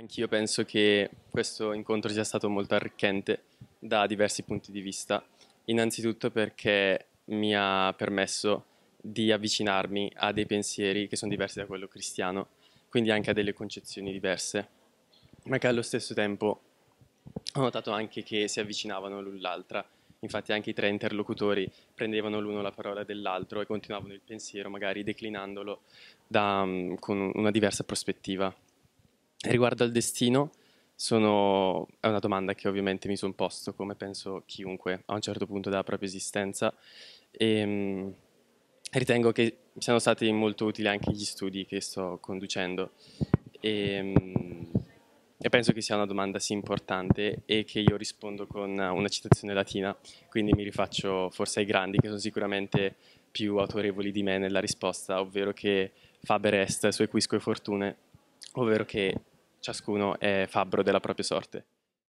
Anch'io penso che questo incontro sia stato molto arricchente da diversi punti di vista. Innanzitutto perché mi ha permesso di avvicinarmi a dei pensieri che sono diversi da quello cristiano, quindi anche a delle concezioni diverse, ma che allo stesso tempo ho notato anche che si avvicinavano l'un l'altra. Infatti anche i tre interlocutori prendevano l'uno la parola dell'altro e continuavano il pensiero, magari declinandolo da, mm, con una diversa prospettiva. Riguardo al destino, sono... è una domanda che ovviamente mi sono posto, come penso chiunque a un certo punto della propria esistenza, e ehm, ritengo che siano stati molto utili anche gli studi che sto conducendo. E, ehm, e penso che sia una domanda sì importante e che io rispondo con una citazione latina, quindi mi rifaccio forse ai grandi che sono sicuramente più autorevoli di me nella risposta, ovvero che faber est sue e fortune, ovvero che ciascuno è fabbro della propria sorte.